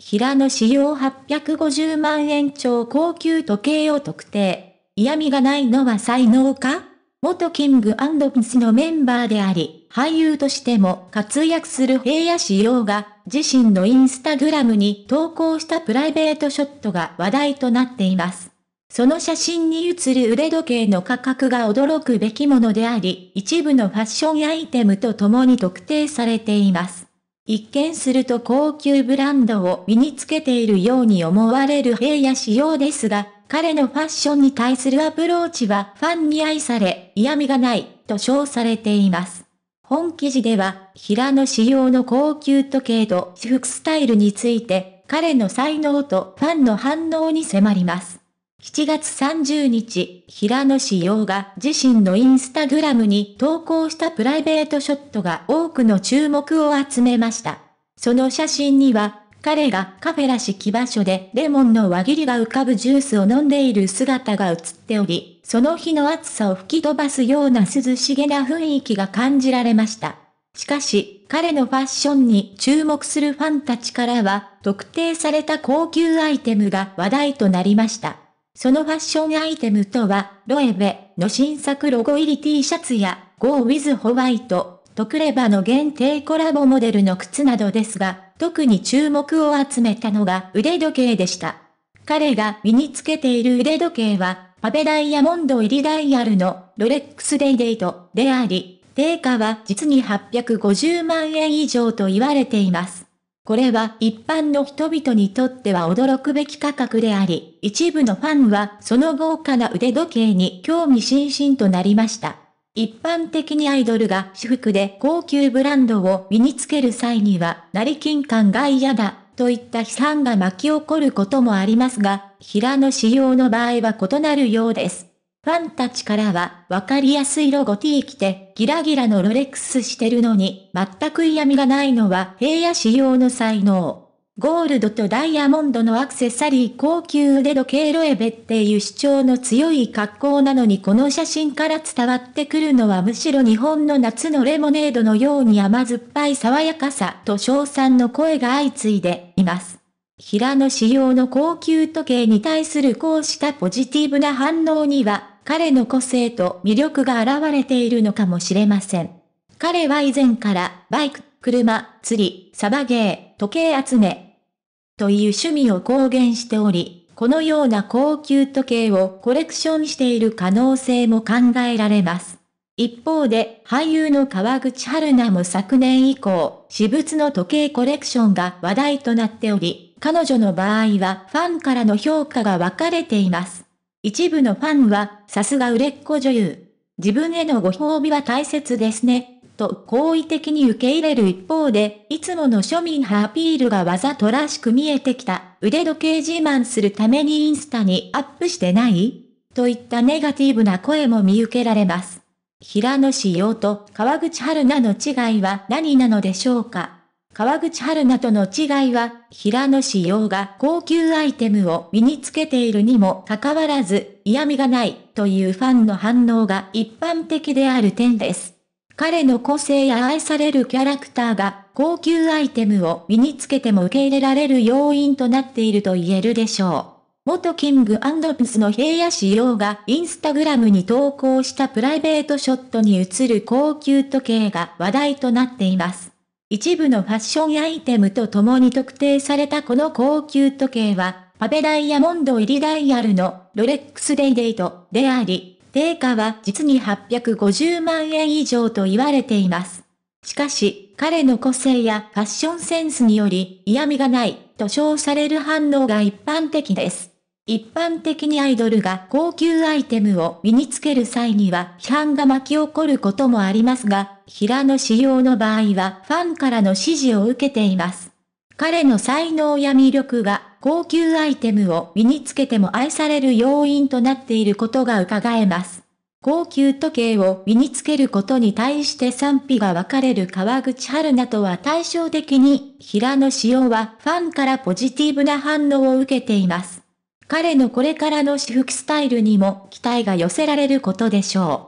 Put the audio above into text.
平野仕様850万円超高級時計を特定。嫌味がないのは才能か元キングピスのメンバーであり、俳優としても活躍する平野仕様が、自身のインスタグラムに投稿したプライベートショットが話題となっています。その写真に写る腕時計の価格が驚くべきものであり、一部のファッションアイテムと共に特定されています。一見すると高級ブランドを身につけているように思われる平野仕様ですが、彼のファッションに対するアプローチはファンに愛され、嫌味がない、と称されています。本記事では、平野仕様の高級時計と私服スタイルについて、彼の才能とファンの反応に迫ります。7月30日、平野紫陽が自身のインスタグラムに投稿したプライベートショットが多くの注目を集めました。その写真には、彼がカフェらしき場所でレモンの輪切りが浮かぶジュースを飲んでいる姿が映っており、その日の暑さを吹き飛ばすような涼しげな雰囲気が感じられました。しかし、彼のファッションに注目するファンたちからは、特定された高級アイテムが話題となりました。そのファッションアイテムとは、ロエベの新作ロゴ入り T シャツや、Go with w h i t とクレバの限定コラボモデルの靴などですが、特に注目を集めたのが腕時計でした。彼が身につけている腕時計は、パベダイヤモンド入りダイヤルのロレックスデイデイトであり、定価は実に850万円以上と言われています。これは一般の人々にとっては驚くべき価格であり、一部のファンはその豪華な腕時計に興味津々となりました。一般的にアイドルが私服で高級ブランドを身につける際には、成金感が嫌だ、といった批判が巻き起こることもありますが、平野仕様の場合は異なるようです。ファンたちからは、わかりやすいロゴ T 着て、ギラギラのロレックスしてるのに、全く嫌味がないのは平野仕様の才能。ゴールドとダイヤモンドのアクセサリー高級腕時計ロエベっていう主張の強い格好なのにこの写真から伝わってくるのはむしろ日本の夏のレモネードのように甘酸っぱい爽やかさと称賛の声が相次いでいます。平野仕様の高級時計に対するこうしたポジティブな反応には、彼の個性と魅力が現れているのかもしれません。彼は以前からバイク、車、釣り、サバゲー、時計集め、という趣味を公言しており、このような高級時計をコレクションしている可能性も考えられます。一方で、俳優の川口春奈も昨年以降、私物の時計コレクションが話題となっており、彼女の場合はファンからの評価が分かれています。一部のファンは、さすが売れっ子女優。自分へのご褒美は大切ですね、と好意的に受け入れる一方で、いつもの庶民派アピールがわざとらしく見えてきた、腕時計自慢するためにインスタにアップしてないといったネガティブな声も見受けられます。平野紫耀と川口春奈の違いは何なのでしょうか川口春奈との違いは、平野紫耀が高級アイテムを身につけているにもかかわらず、嫌味がないというファンの反応が一般的である点です。彼の個性や愛されるキャラクターが高級アイテムを身につけても受け入れられる要因となっていると言えるでしょう。元キングピスの平野紫耀がインスタグラムに投稿したプライベートショットに映る高級時計が話題となっています。一部のファッションアイテムと共に特定されたこの高級時計は、パベダイヤモンド入りダイヤルのロレックスデイデイトであり、定価は実に850万円以上と言われています。しかし、彼の個性やファッションセンスにより嫌味がないと称される反応が一般的です。一般的にアイドルが高級アイテムを身につける際には批判が巻き起こることもありますが、平野仕様の場合はファンからの支持を受けています。彼の才能や魅力が高級アイテムを身につけても愛される要因となっていることが伺えます。高級時計を身につけることに対して賛否が分かれる川口春奈とは対照的に、平野紫耀はファンからポジティブな反応を受けています。彼のこれからの私服スタイルにも期待が寄せられることでしょう。